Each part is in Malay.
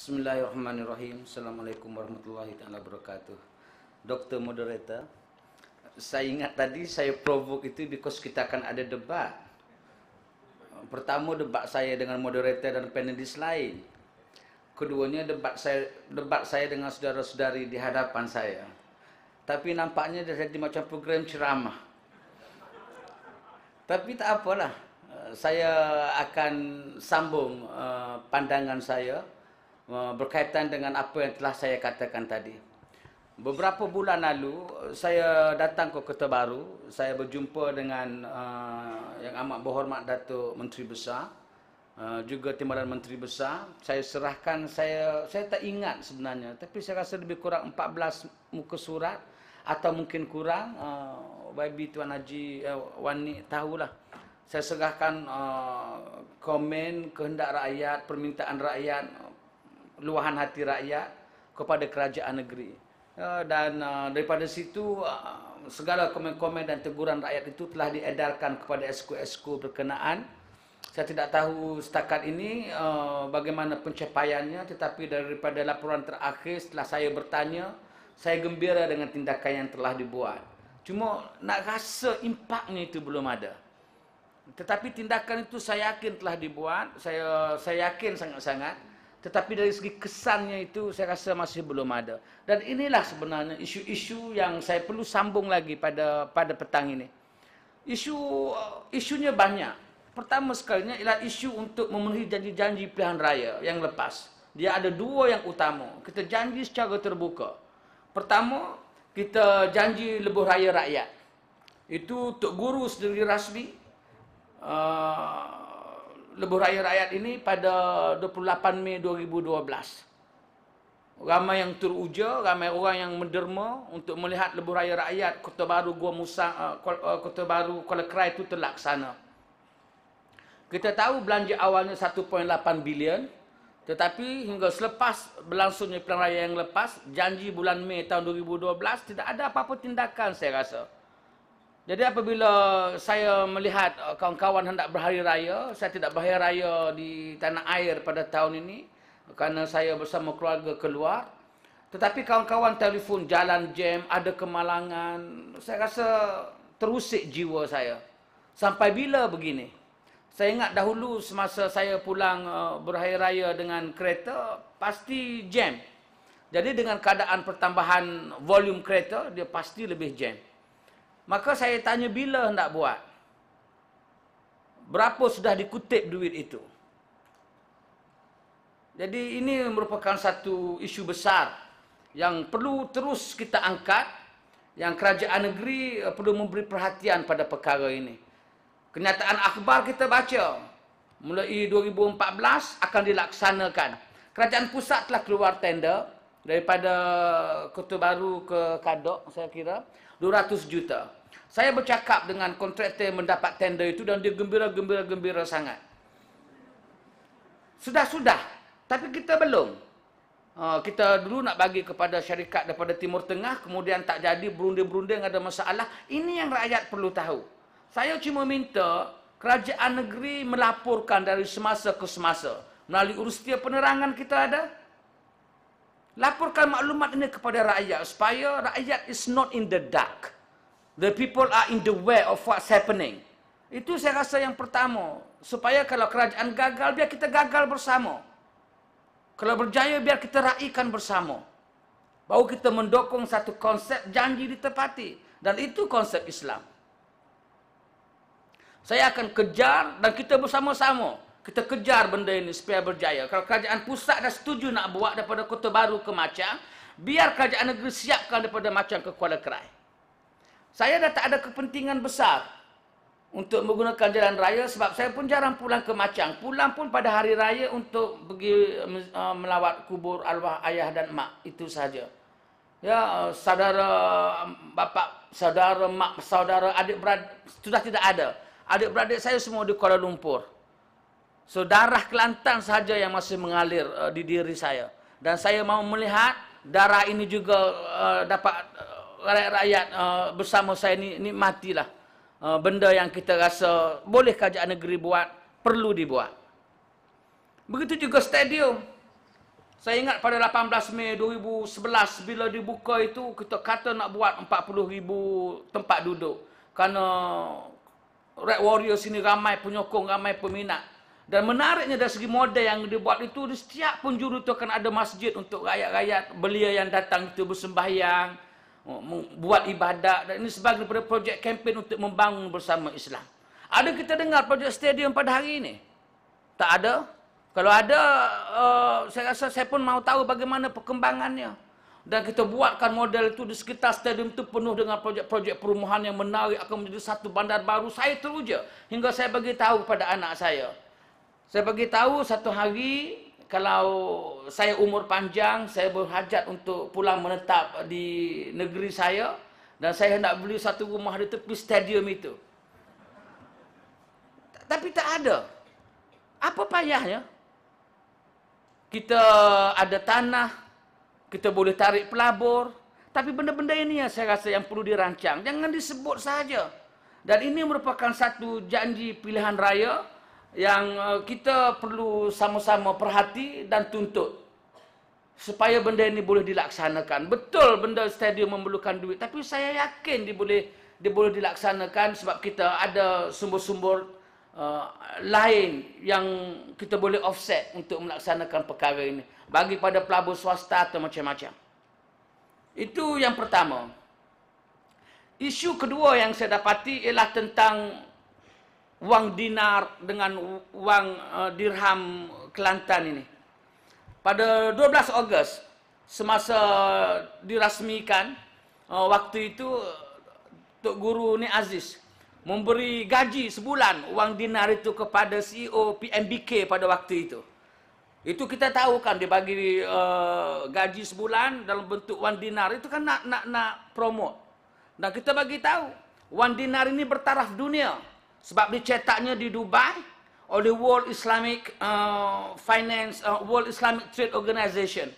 Bismillahirrahmanirrahim. Assalamualaikum warahmatullahi taala wabarakatuh. Dr. Moderator, saya ingat tadi saya provoke itu because kita akan ada debat. Pertama debat saya dengan moderator dan panelis lain. Keduanya debat saya debat saya dengan saudara-saudari di hadapan saya. Tapi nampaknya dia jadi macam program ceramah. Tapi tak apalah. Eh, saya akan sambung eh, pandangan saya. Eh, berkaitan dengan apa yang telah saya katakan tadi. Beberapa bulan lalu saya datang ke Kota Baru, saya berjumpa dengan uh, yang amat berhormat Datuk Menteri Besar, uh, juga Timbalan Menteri Besar. Saya serahkan saya saya tak ingat sebenarnya, tapi saya rasa lebih kurang 14 muka surat atau mungkin kurang uh, YB Tuan Haji uh, Wani tahulah. Saya serahkan uh, komen kehendak rakyat, permintaan rakyat luahan hati rakyat kepada kerajaan negeri. Ya, dan uh, daripada situ, uh, segala komen-komen dan teguran rakyat itu telah diedarkan kepada esku-esku berkenaan. Saya tidak tahu setakat ini uh, bagaimana pencapaiannya, tetapi daripada laporan terakhir setelah saya bertanya, saya gembira dengan tindakan yang telah dibuat. Cuma nak rasa impaknya itu belum ada. Tetapi tindakan itu saya yakin telah dibuat. Saya saya yakin sangat-sangat tetapi dari segi kesannya itu saya rasa masih belum ada. Dan inilah sebenarnya isu-isu yang saya perlu sambung lagi pada pada petang ini. Isu uh, isunya banyak. Pertama sekali ialah isu untuk memenuhi janji-janji pilihan raya yang lepas. Dia ada dua yang utama. Kita janji secara terbuka. Pertama, kita janji lebuh raya rakyat. Itu Tok Guru sendiri rasmi. Uh, lebuh raya rakyat ini pada 28 Mei 2012. Ramai yang teruja, ramai orang yang menderma untuk melihat lebuh raya rakyat Kota Baru Gua Musa eh, eh, Kota Baru Kuala Krai itu terlaksana. Kita tahu belanja awalnya 1.8 bilion tetapi hingga selepas berlangsungnya pelan raya yang lepas, janji bulan Mei tahun 2012 tidak ada apa-apa tindakan saya rasa. Jadi apabila saya melihat uh, kawan-kawan hendak berhari raya, saya tidak berhari raya di tanah air pada tahun ini kerana saya bersama keluarga keluar. Tetapi kawan-kawan telefon jalan jam, ada kemalangan, saya rasa terusik jiwa saya. Sampai bila begini? Saya ingat dahulu semasa saya pulang uh, berhari raya dengan kereta, pasti jam. Jadi dengan keadaan pertambahan volume kereta, dia pasti lebih jam. Maka saya tanya bila hendak buat? Berapa sudah dikutip duit itu? Jadi ini merupakan satu isu besar yang perlu terus kita angkat yang kerajaan negeri eh, perlu memberi perhatian pada perkara ini. Kenyataan akhbar kita baca mulai 2014 akan dilaksanakan. Kerajaan pusat telah keluar tender daripada Kota Baru ke Kadok saya kira 200 juta. Saya bercakap dengan kontraktor yang mendapat tender itu dan dia gembira-gembira-gembira sangat. Sudah-sudah. Tapi kita belum. Ah, kita dulu nak bagi kepada syarikat daripada Timur Tengah, kemudian tak jadi berunding-berunding ada masalah. Ini yang rakyat perlu tahu. Saya cuma minta kerajaan negeri melaporkan dari semasa ke semasa. Melalui urus setiap penerangan kita ada. Laporkan maklumat ini kepada rakyat supaya rakyat is not in the dark. The people are in the way of what's happening. Itu saya rasa yang pertama. Supaya kalau kerajaan gagal, biar kita gagal bersama. Kalau berjaya, biar kita raikan bersama. Bahawa kita mendukung satu konsep janji ditepati. Dan itu konsep Islam. Saya akan kejar dan kita bersama-sama. Kita kejar benda ini supaya berjaya. Kalau kerajaan pusat dah setuju nak buat daripada Kota Baru ke Macam, biar kerajaan negeri siapkan daripada Macam ke Kuala Kerai. Saya dah tak ada kepentingan besar untuk menggunakan jalan raya sebab saya pun jarang pulang ke Macang. Pulang pun pada hari raya untuk pergi uh, uh, melawat kubur arwah ayah dan mak. Itu saja. Ya, uh, saudara um, bapa, saudara mak, saudara adik beradik sudah tidak ada. Adik beradik saya semua di Kuala Lumpur. So darah Kelantan saja yang masih mengalir uh, di diri saya dan saya mau melihat darah ini juga uh, dapat rakyat-rakyat uh, eh, bersama saya ni nikmatilah uh, benda yang kita rasa boleh kerajaan negeri buat, perlu dibuat. Begitu juga stadium. Saya ingat pada 18 Mei 2011 bila dibuka itu kita kata nak buat 40,000 tempat duduk. Kerana Red Warriors ini ramai penyokong, ramai peminat. Dan menariknya dari segi model yang dibuat itu, di setiap penjuru itu akan ada masjid untuk rakyat-rakyat belia yang datang itu bersembahyang buat ibadat dan ini sebagai daripada projek kempen untuk membangun bersama Islam. Ada kita dengar projek stadium pada hari ini? Tak ada. Kalau ada, uh, saya rasa saya pun mau tahu bagaimana perkembangannya. Dan kita buatkan model itu di sekitar stadium itu penuh dengan projek-projek perumahan yang menarik akan menjadi satu bandar baru. Saya teruja hingga saya bagi tahu kepada anak saya. Saya bagi tahu satu hari kalau saya umur panjang, saya berhajat untuk pulang menetap di negeri saya dan saya hendak beli satu rumah di tepi stadium itu. Tapi tak ada. Apa payahnya? Kita ada tanah, kita boleh tarik pelabur, tapi benda-benda ini yang saya rasa yang perlu dirancang. Jangan disebut saja. Dan ini merupakan satu janji pilihan raya yang eh, kita perlu sama-sama perhati dan tuntut supaya benda ini boleh dilaksanakan. Betul benda stadium memerlukan duit tapi saya yakin dia boleh dia boleh dilaksanakan sebab kita ada sumber-sumber uh, lain yang kita boleh offset untuk melaksanakan perkara ini bagi pada pelabur swasta atau macam-macam. Itu yang pertama. Isu kedua yang saya dapati ialah tentang uang dinar dengan uang eh, dirham Kelantan ini. Pada 12 Ogos semasa dirasmikan eh, waktu itu Tok Guru ni Aziz memberi gaji sebulan uang dinar itu kepada CEO PMBK pada waktu itu. Itu kita tahu kan dia bagi uh, gaji sebulan dalam bentuk wan dinar itu kan nak nak nak promote. Dan kita bagi tahu wan dinar ini bertaraf dunia sebab dicetaknya di Dubai oleh World Islamic uh, Finance uh, World Islamic Trade Organization.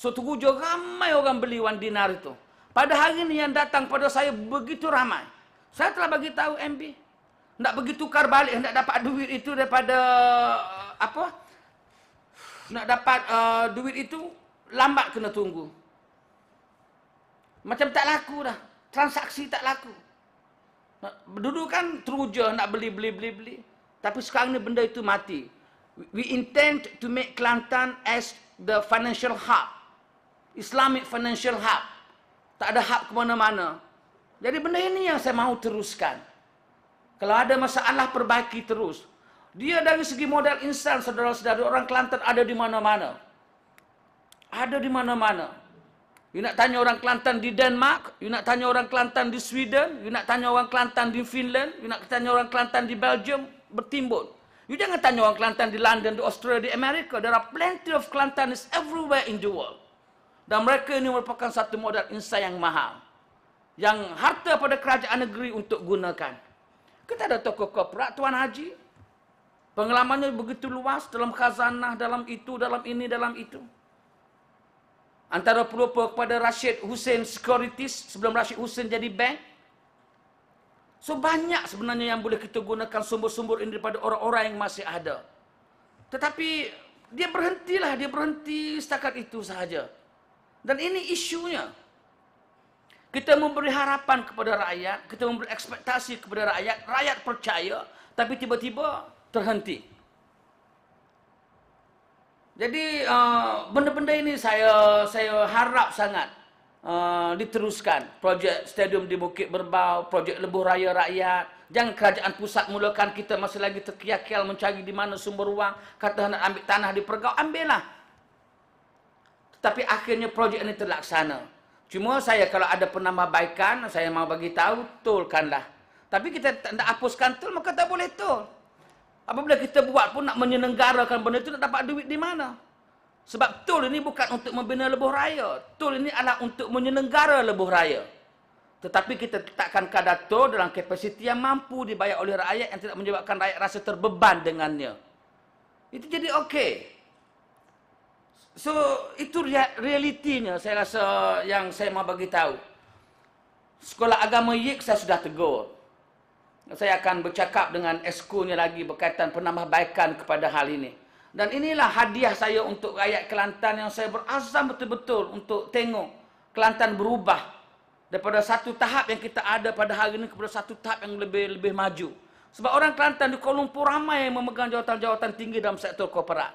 So tunggu juga ramai orang beli wan dinar itu. Pada hari ini yang datang pada saya begitu ramai. Saya telah bagi tahu MB nak pergi tukar balik nak dapat duit itu daripada uh, apa? Nak dapat uh, duit itu lambat kena tunggu. Macam tak laku dah. Transaksi tak laku. Dulu kan teruja nak beli, beli, beli, beli. Tapi sekarang ni benda itu mati. We intend to make Kelantan as the financial hub. Islamic financial hub. Tak ada hub ke mana-mana. Jadi benda ini yang saya mahu teruskan. Kalau ada masalah, perbaiki terus. Dia dari segi modal insan, saudara-saudara, orang Kelantan ada di mana-mana. Ada di mana-mana. You nak tanya orang Kelantan di Denmark, you nak tanya orang Kelantan di Sweden, you nak tanya orang Kelantan di Finland, you nak tanya orang Kelantan di Belgium, bertimbun. You jangan tanya orang Kelantan di London, di Australia, di Amerika. There are plenty of Kelantanis everywhere in the world. Dan mereka ini merupakan satu modal insya yang mahal. Yang harta pada kerajaan negeri untuk gunakan. Kita ada tokoh korporat Tuan Haji. Pengalamannya begitu luas dalam khazanah, dalam itu, dalam ini, Dalam itu antara pelupa kepada Rashid Hussein Securities sebelum Rashid Hussein jadi bank. So banyak sebenarnya yang boleh kita gunakan sumber-sumber ini daripada orang-orang yang masih ada. Tetapi dia berhentilah, dia berhenti setakat itu sahaja. Dan ini isunya. Kita memberi harapan kepada rakyat, kita memberi ekspektasi kepada rakyat, rakyat percaya, tapi tiba-tiba terhenti. Jadi uh, benda-benda uh, ini saya saya harap sangat uh, diteruskan projek stadium di Bukit Berbau, projek Lebuh Raya Rakyat. Jangan kerajaan pusat mulakan kita masih lagi terkiak-kiak mencari di mana sumber ruang Kata nak ambil tanah di Pergau, ambillah. Tetapi akhirnya projek ini terlaksana. Cuma saya kalau ada penambahbaikan, saya mau bagi tahu, tolkanlah. Tapi kita tak hapuskan tol, maka tak boleh tol. Apabila kita buat pun nak menyelenggarakan benda itu, nak dapat duit di mana? Sebab tol ini bukan untuk membina lebuh raya. Tol ini adalah untuk menyelenggara lebuh raya. Tetapi kita letakkan kadar tol dalam kapasiti yang mampu dibayar oleh rakyat yang tidak menyebabkan rakyat rasa terbeban dengannya. Itu jadi okey. So, itu realitinya saya rasa yang saya mahu bagi tahu. Sekolah agama Yik saya sudah tegur saya akan bercakap dengan eskunya lagi berkaitan penambahbaikan kepada hal ini. Dan inilah hadiah saya untuk rakyat Kelantan yang saya berazam betul-betul untuk tengok Kelantan berubah daripada satu tahap yang kita ada pada hari ini kepada satu tahap yang lebih lebih maju. Sebab orang Kelantan di Kuala Lumpur ramai yang memegang jawatan-jawatan tinggi dalam sektor korporat.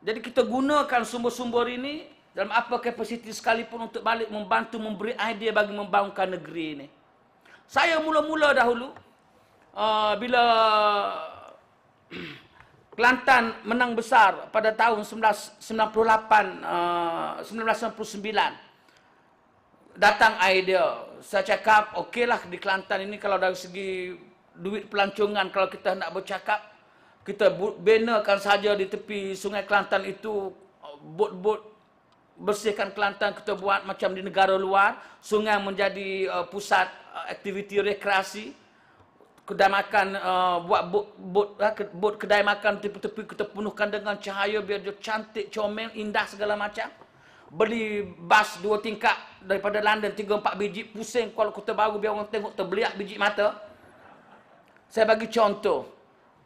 Jadi kita gunakan sumber-sumber ini dalam apa kapasiti sekalipun untuk balik membantu memberi idea bagi membangunkan negeri ini saya mula-mula dahulu uh, bila Kelantan menang besar pada tahun 1998 1999 uh, datang idea saya cakap okeylah di Kelantan ini kalau dari segi duit pelancongan kalau kita nak bercakap kita benarkan saja di tepi sungai Kelantan itu bot-bot bersihkan Kelantan kita buat macam di negara luar sungai menjadi uh, pusat Uh, aktiviti rekreasi kedai makan uh, buat bot bot ha, bot kedai makan tepi-tepi kita penuhkan dengan cahaya biar dia cantik comel indah segala macam beli bas dua tingkat daripada London tiga empat biji pusing kalau kota baru biar orang tengok terbeliak biji mata saya bagi contoh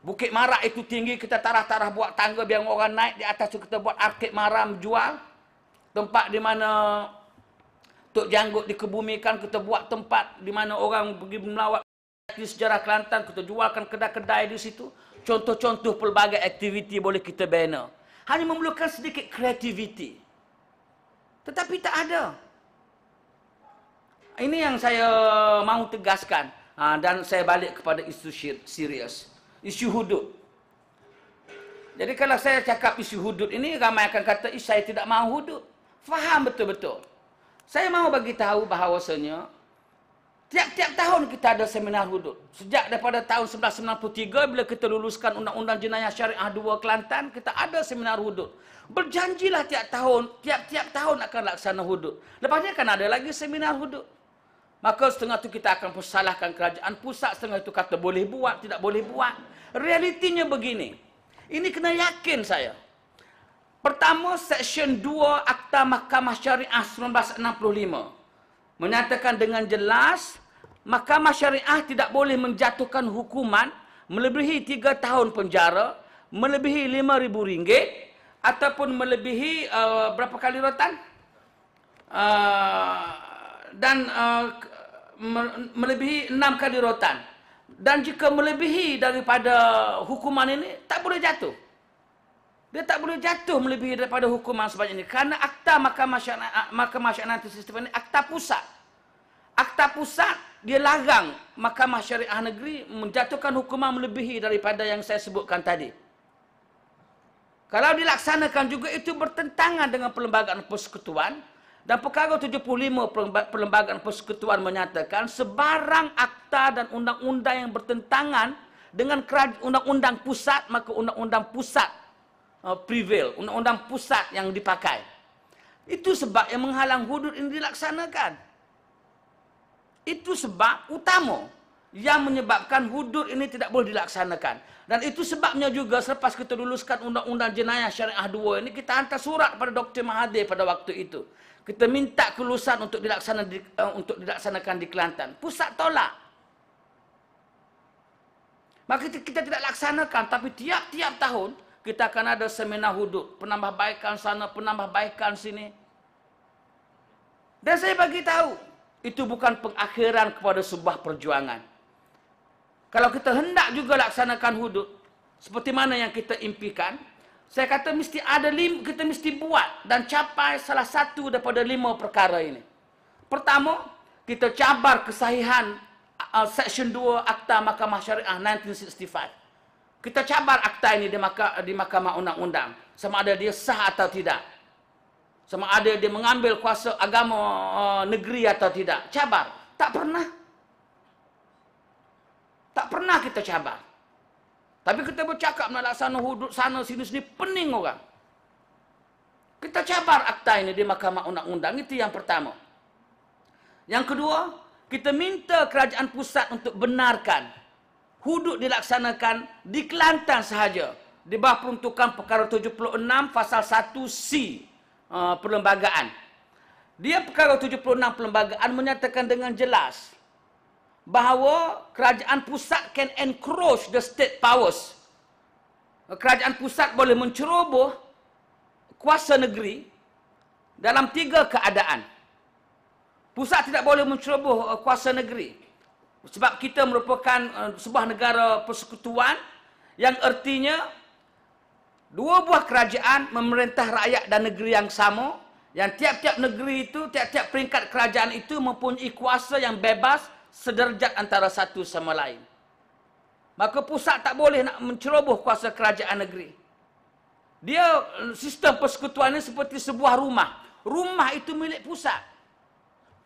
Bukit Marak itu tinggi kita tarah-tarah buat tangga biar orang naik di atas kita buat arkit maram jual tempat di mana Tok Janggut dikebumikan, kita buat tempat di mana orang pergi melawat di sejarah Kelantan, kita jualkan kedai-kedai di situ. Contoh-contoh pelbagai aktiviti boleh kita bina. Hanya memerlukan sedikit kreativiti. Tetapi tak ada. Ini yang saya mahu tegaskan. Ha, dan saya balik kepada isu serius. Isu hudud. Jadi kalau saya cakap isu hudud ini, ramai akan kata, saya tidak mahu hudud. Faham betul-betul. Saya mahu bagi tahu bahawasanya tiap-tiap tahun kita ada seminar hudud. Sejak daripada tahun 1993 bila kita luluskan undang-undang jenayah syariah 2 Kelantan, kita ada seminar hudud. Berjanjilah tiap tahun, tiap-tiap tahun akan laksana hudud. Lepasnya kan ada lagi seminar hudud. Maka setengah itu kita akan persalahkan kerajaan pusat, setengah itu kata boleh buat, tidak boleh buat. Realitinya begini. Ini kena yakin saya. Pertama, Seksyen 2 Akta Mahkamah Syariah 1965 menyatakan dengan jelas Mahkamah Syariah tidak boleh menjatuhkan hukuman melebihi 3 tahun penjara, melebihi rm ringgit ataupun melebihi uh, berapa kali rotan uh, dan uh, melebihi 6 kali rotan. Dan jika melebihi daripada hukuman ini, tak boleh jatuh. Dia tak boleh jatuh melebihi daripada hukuman sebanyak ini. Kerana akta mahkamah syarikat, ah, mahkamah syarikat sistem ini akta pusat. Akta pusat dia larang mahkamah syariah negeri menjatuhkan hukuman melebihi daripada yang saya sebutkan tadi. Kalau dilaksanakan juga itu bertentangan dengan perlembagaan persekutuan dan perkara 75 perlembagaan persekutuan menyatakan sebarang akta dan undang-undang yang bertentangan dengan undang-undang pusat maka undang-undang pusat Uh, prevail, undang-undang pusat yang dipakai. Itu sebab yang menghalang hudud ini dilaksanakan. Itu sebab utama yang menyebabkan hudud ini tidak boleh dilaksanakan. Dan itu sebabnya juga selepas kita luluskan undang-undang jenayah syariah 2 ini, kita hantar surat kepada Dr. Mahathir pada waktu itu. Kita minta kelulusan untuk, dilaksana, uh, untuk dilaksanakan di Kelantan. Pusat tolak. Maka kita tidak laksanakan. Tapi tiap-tiap tahun, kita akan ada seminar hudud, penambah baikkan sana, penambah baikkan sini. Dan saya bagi tahu, itu bukan pengakhiran kepada sebuah perjuangan. Kalau kita hendak juga laksanakan hudud, seperti mana yang kita impikan, saya kata mesti ada lim, kita mesti buat dan capai salah satu daripada lima perkara ini. Pertama, kita cabar kesahihan uh, Seksyen 2 Akta Mahkamah Syariah 1965. Kita cabar akta ini di, Mahkamah Undang-Undang. Sama ada dia sah atau tidak. Sama ada dia mengambil kuasa agama eh, negeri atau tidak. Cabar. Tak pernah. Tak pernah kita cabar. Tapi kita bercakap nak sana hudud sana sini sini pening orang. Kita cabar akta ini di Mahkamah Undang-Undang. Itu yang pertama. Yang kedua, kita minta kerajaan pusat untuk benarkan Kuduk dilaksanakan di Kelantan sahaja di bawah peruntukan perkara 76 pasal 1C uh, eh, perlembagaan. Dia perkara 76 perlembagaan menyatakan dengan jelas bahawa kerajaan pusat can encroach the state powers. Kerajaan pusat boleh menceroboh kuasa negeri dalam tiga keadaan. Pusat tidak boleh menceroboh eh, kuasa negeri. Sebab kita merupakan eh, sebuah negara persekutuan yang artinya dua buah kerajaan memerintah rakyat dan negeri yang sama yang tiap-tiap negeri itu, tiap-tiap peringkat kerajaan itu mempunyai kuasa yang bebas sederajat antara satu sama lain. Maka pusat tak boleh nak menceroboh kuasa kerajaan negeri. Dia eh, sistem persekutuan ini seperti sebuah rumah. Rumah itu milik pusat.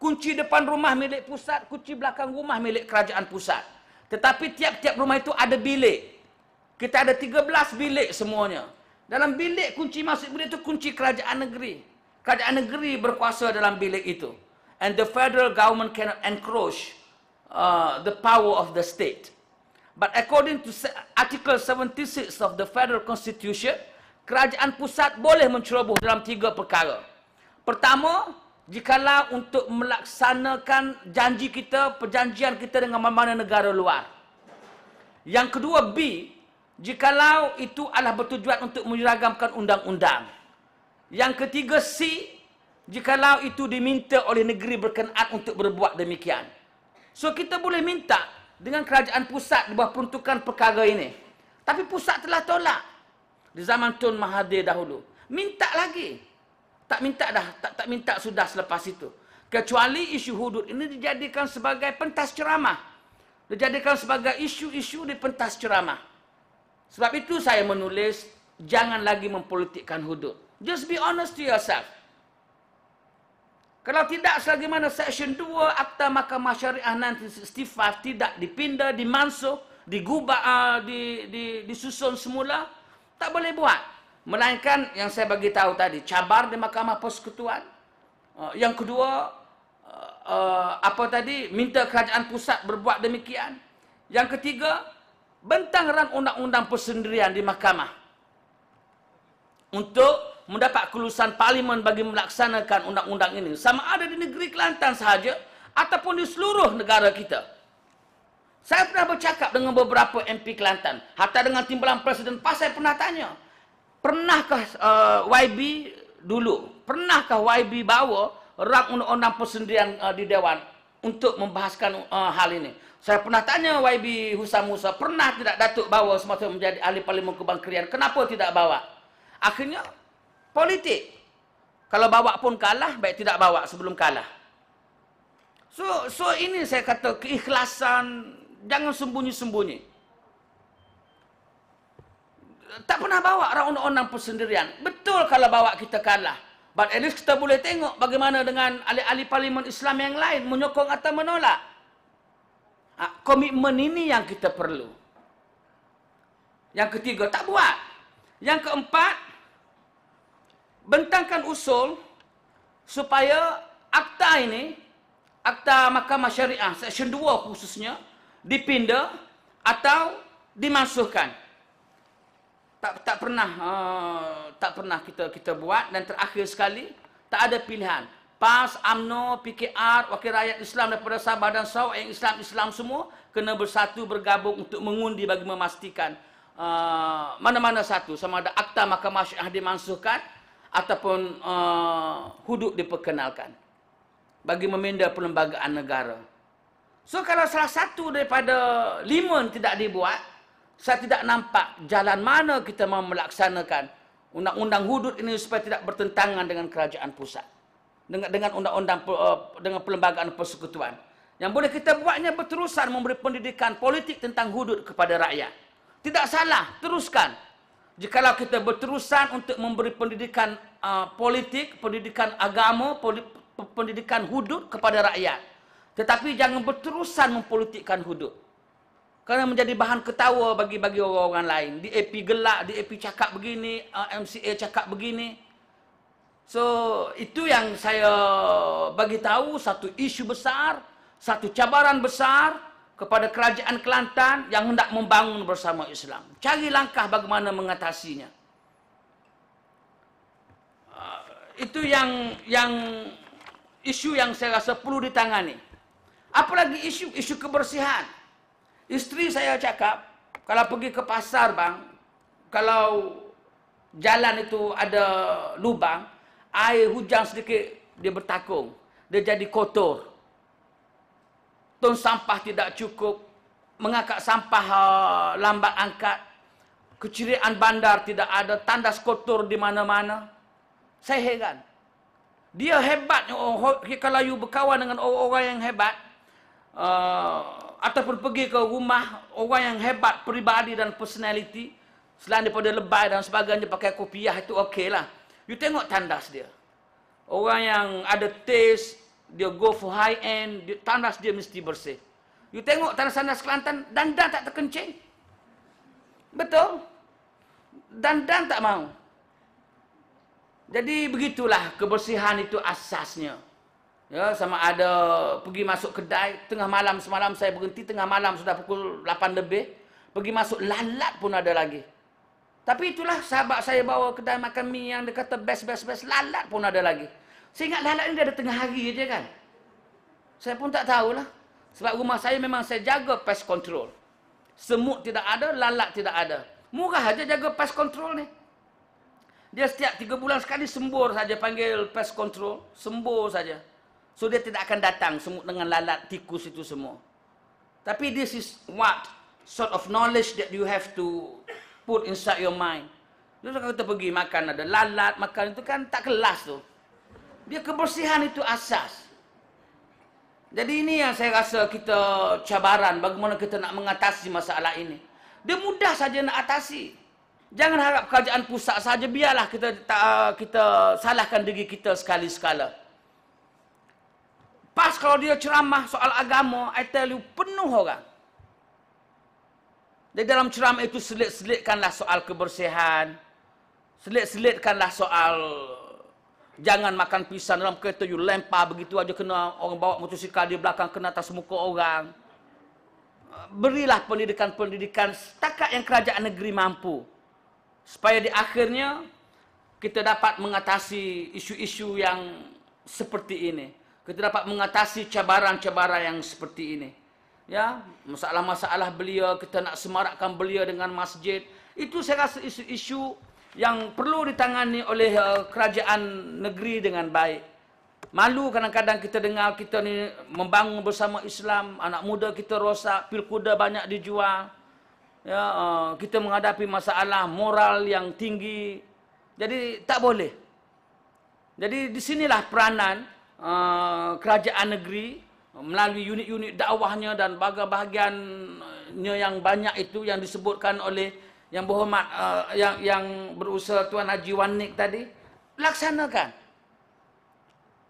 Kunci depan rumah milik pusat, kunci belakang rumah milik kerajaan pusat. Tetapi tiap-tiap rumah itu ada bilik. Kita ada 13 bilik semuanya. Dalam bilik kunci masuk bilik itu kunci kerajaan negeri. Kerajaan negeri berkuasa dalam bilik itu. And the federal government cannot encroach uh, the power of the state. But according to Article 76 of the Federal Constitution, kerajaan pusat boleh menceroboh dalam tiga perkara. Pertama, Jikalau untuk melaksanakan janji kita, perjanjian kita dengan mana-mana negara luar. Yang kedua B, jikalau itu adalah bertujuan untuk menyeragamkan undang-undang. Yang ketiga C, jikalau itu diminta oleh negeri berkenaan untuk berbuat demikian. So kita boleh minta dengan kerajaan pusat di bawah peruntukan perkara ini. Tapi pusat telah tolak di zaman Tun Mahathir dahulu. Minta lagi tak minta dah, tak tak minta sudah selepas itu. Kecuali isu hudud ini dijadikan sebagai pentas ceramah. Dijadikan sebagai isu-isu di pentas ceramah. Sebab itu saya menulis, jangan lagi mempolitikkan hudud. Just be honest to yourself. Kalau tidak, selagi mana Section 2 Akta Mahkamah Syariah 1965 tidak dipindah, dimansuh, digubah, ah, di, di, disusun semula, tak boleh buat melainkan yang saya bagi tahu tadi cabar di mahkamah persekutuan uh, yang kedua uh, uh, apa tadi minta kerajaan pusat berbuat demikian yang ketiga bentang rang undang-undang persendirian di mahkamah untuk mendapat kelulusan parlimen bagi melaksanakan undang-undang ini sama ada di negeri Kelantan sahaja ataupun di seluruh negara kita saya pernah bercakap dengan beberapa MP Kelantan hatta dengan timbalan presiden pas saya pernah tanya pernahkah uh, eh, YB dulu pernahkah YB bawa rak undang-undang persendirian uh, di dewan untuk membahaskan uh, hal ini saya pernah tanya YB Husam Musa pernah tidak Datuk bawa semasa menjadi ahli parlimen kebangkrian kenapa tidak bawa akhirnya politik kalau bawa pun kalah baik tidak bawa sebelum kalah so so ini saya kata keikhlasan jangan sembunyi-sembunyi tak pernah bawa orang orang raunan sendirian. Betul kalau bawa kita kalah. But at least kita boleh tengok bagaimana dengan ahli-ahli parlimen Islam yang lain menyokong atau menolak. Ha, komitmen ini yang kita perlu. Yang ketiga, tak buat. Yang keempat, bentangkan usul supaya akta ini, akta mahkamah syariah, seksyen 2 khususnya, dipindah atau dimasukkan tak tak pernah uh, tak pernah kita kita buat dan terakhir sekali tak ada pilihan PAS, AMNO, PKR, Wakil Rakyat Islam daripada Sabah dan Sarawak yang Islam-Islam semua kena bersatu bergabung untuk mengundi bagi memastikan uh, mana-mana satu sama ada akta mahkamah syariah dimansuhkan ataupun uh, hudud diperkenalkan bagi meminda perlembagaan negara. So kalau salah satu daripada lima tidak dibuat, saya tidak nampak jalan mana kita mahu melaksanakan undang-undang hudud ini supaya tidak bertentangan dengan kerajaan pusat dengan dengan undang-undang eh, dengan perlembagaan persekutuan yang boleh kita buatnya berterusan memberi pendidikan politik tentang hudud kepada rakyat tidak salah teruskan jikalau kita berterusan untuk memberi pendidikan uh, politik pendidikan agama pendidikan hudud kepada rakyat tetapi jangan berterusan mempolitikkan hudud kerana menjadi bahan ketawa bagi bagi orang-orang lain. Di AP gelak, di AP cakap begini, uh, MCA cakap begini. So, itu yang saya bagi tahu satu isu besar, satu cabaran besar kepada kerajaan Kelantan yang hendak membangun bersama Islam. Cari langkah bagaimana mengatasinya. Uh, itu yang yang isu yang saya rasa perlu ditangani. Apalagi isu isu kebersihan. Isteri saya cakap, kalau pergi ke pasar bang, kalau jalan itu ada lubang, air hujan sedikit, dia bertakung. Dia jadi kotor. Ton sampah tidak cukup. Mengangkat sampah ha, lambat angkat. Kecirian bandar tidak ada. Tandas kotor di mana-mana. Saya heran. Dia hebat. Oh, kalau you berkawan dengan orang-orang yang hebat, ah, ataupun pergi ke rumah orang yang hebat peribadi dan personality selain daripada lebay dan sebagainya pakai kopiah itu okey lah. You tengok tandas dia. Orang yang ada taste, dia go for high end, dia, tandas dia mesti bersih. You tengok tandas-tandas Kelantan, dandan tak terkencing. Betul? Dandan tak mau. Jadi begitulah kebersihan itu asasnya. Ya, sama ada pergi masuk kedai tengah malam semalam saya berhenti tengah malam sudah pukul 8 lebih. Pergi masuk lalat pun ada lagi. Tapi itulah sahabat saya bawa kedai makan mie yang dia kata best best best lalat pun ada lagi. Saya ingat lalat ni dia ada tengah hari je kan. Saya pun tak tahulah. Sebab rumah saya memang saya jaga pest control. Semut tidak ada, lalat tidak ada. Murah aja jaga pest control ni. Dia setiap 3 bulan sekali sembur saja panggil pest control, sembur saja. So dia tidak akan datang semut dengan lalat, tikus itu semua. Tapi this is what sort of knowledge that you have to put inside your mind. Lalu kalau kita pergi makan ada lalat, makan itu kan tak kelas tu. Dia kebersihan itu asas. Jadi ini yang saya rasa kita cabaran bagaimana kita nak mengatasi masalah ini. Dia mudah saja nak atasi. Jangan harap kerajaan pusat saja biarlah kita kita salahkan diri kita sekali-sekala. -sekala pas kalau dia ceramah soal agama, I tell you, penuh orang. Di dalam ceramah itu selit-selitkanlah soal kebersihan. Selit-selitkanlah soal jangan makan pisang dalam kereta you lempar begitu aja kena orang bawa motosikal di belakang kena atas muka orang. Berilah pendidikan-pendidikan setakat yang kerajaan negeri mampu. Supaya di akhirnya kita dapat mengatasi isu-isu yang seperti ini kita dapat mengatasi cabaran-cabaran yang seperti ini. Ya, masalah-masalah belia kita nak semarakkan belia dengan masjid. Itu saya rasa isu-isu yang perlu ditangani oleh uh, kerajaan negeri dengan baik. Malu kadang-kadang kita dengar kita ni membangun bersama Islam, anak muda kita rosak, pilkuda banyak dijual. Ya, uh, kita menghadapi masalah moral yang tinggi. Jadi tak boleh. Jadi di sinilah peranan Ah, kerajaan negeri melalui unit-unit dakwahnya dan bahagian-bahagiannya yang banyak itu yang disebutkan oleh yang berhormat uh, yang yang berusaha Tuan Haji Wanik tadi laksanakan.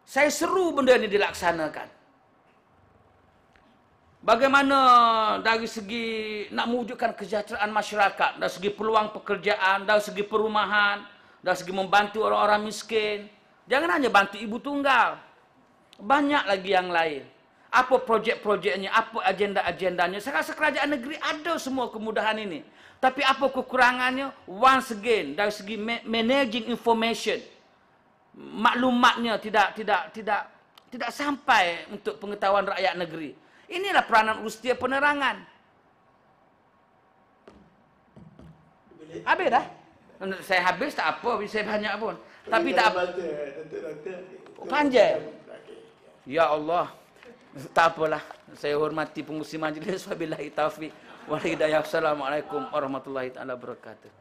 Saya seru benda ini dilaksanakan. Bagaimana dari segi nak mewujudkan kesejahteraan masyarakat, dari segi peluang pekerjaan, dari segi perumahan, dari segi membantu orang-orang miskin. Jangan hanya bantu ibu tunggal, banyak lagi yang lain. Apa projek-projeknya, apa agenda-agendanya. Saya rasa kerajaan negeri ada semua kemudahan ini. Tapi apa kekurangannya? Once again, dari segi managing information, maklumatnya tidak tidak tidak tidak sampai untuk pengetahuan rakyat negeri. Inilah peranan ustia penerangan. Habis dah? Saya habis tak apa, saya banyak pun. Tapi tak apa. Panjang. Ya Allah. Tak apalah. Saya hormati pengusir majlis. Wabillahi taufiq. Walhidayah. Assalamualaikum warahmatullahi taala wabarakatuh.